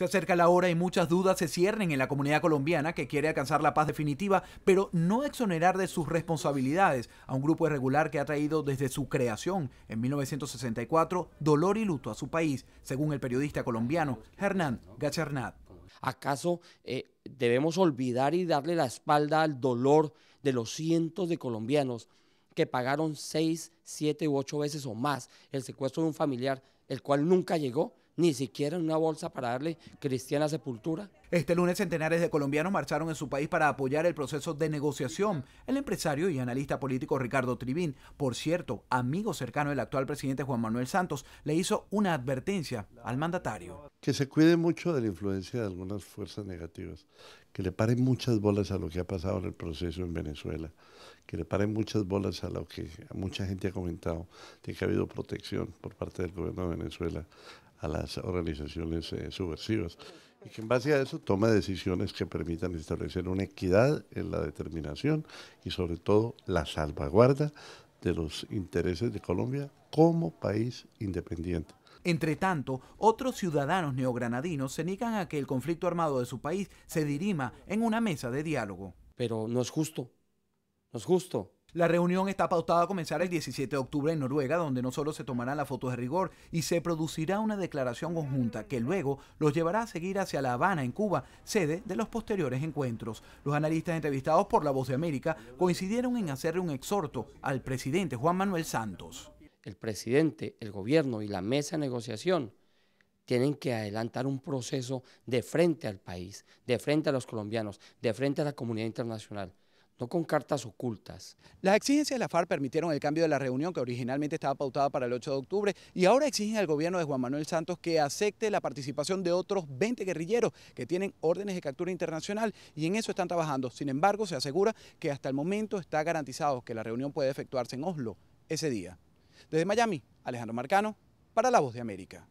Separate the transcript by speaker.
Speaker 1: Se acerca la hora y muchas dudas se ciernen en la comunidad colombiana que quiere alcanzar la paz definitiva, pero no exonerar de sus responsabilidades a un grupo irregular que ha traído desde su creación en 1964 dolor y luto a su país, según el periodista colombiano Hernán Gachernat. ¿Acaso eh, debemos olvidar y darle
Speaker 2: la espalda al dolor de los cientos de colombianos que pagaron seis, siete u ocho veces o más el secuestro de un familiar, el cual nunca llegó? ni siquiera
Speaker 1: una bolsa para darle cristiana sepultura. Este lunes centenares de colombianos marcharon en su país para apoyar el proceso de negociación. El empresario y analista político Ricardo Tribín, por cierto, amigo cercano del actual presidente Juan Manuel Santos, le hizo una advertencia al mandatario
Speaker 3: que se cuide mucho de la influencia de algunas fuerzas negativas, que le paren muchas bolas a lo que ha pasado en el proceso en Venezuela, que le paren muchas bolas a lo que mucha gente ha comentado, de que ha habido protección por parte del gobierno de Venezuela a las organizaciones eh, subversivas, y que en base a eso tome decisiones que permitan establecer una equidad en la determinación y sobre todo la salvaguarda de los intereses de Colombia como país independiente.
Speaker 1: Entre tanto, otros ciudadanos neogranadinos se niegan a que el conflicto armado de su país se dirima en una mesa de diálogo. Pero no es justo, no es justo. La reunión está pautada a comenzar el 17 de octubre en Noruega, donde no solo se tomarán las fotos de rigor y se producirá una declaración conjunta que luego los llevará a seguir hacia La Habana, en Cuba, sede de los posteriores encuentros. Los analistas entrevistados por La Voz de América coincidieron en hacerle un exhorto al presidente Juan Manuel
Speaker 2: Santos el presidente, el gobierno y la mesa de negociación tienen que adelantar un proceso de frente al país, de frente a los colombianos, de frente a la comunidad
Speaker 1: internacional no con cartas ocultas. Las exigencias de la FARC permitieron el cambio de la reunión que originalmente estaba pautada para el 8 de octubre y ahora exigen al gobierno de Juan Manuel Santos que acepte la participación de otros 20 guerrilleros que tienen órdenes de captura internacional y en eso están trabajando. Sin embargo, se asegura que hasta el momento está garantizado que la reunión puede efectuarse en Oslo ese día. Desde Miami, Alejandro Marcano, para La Voz de América.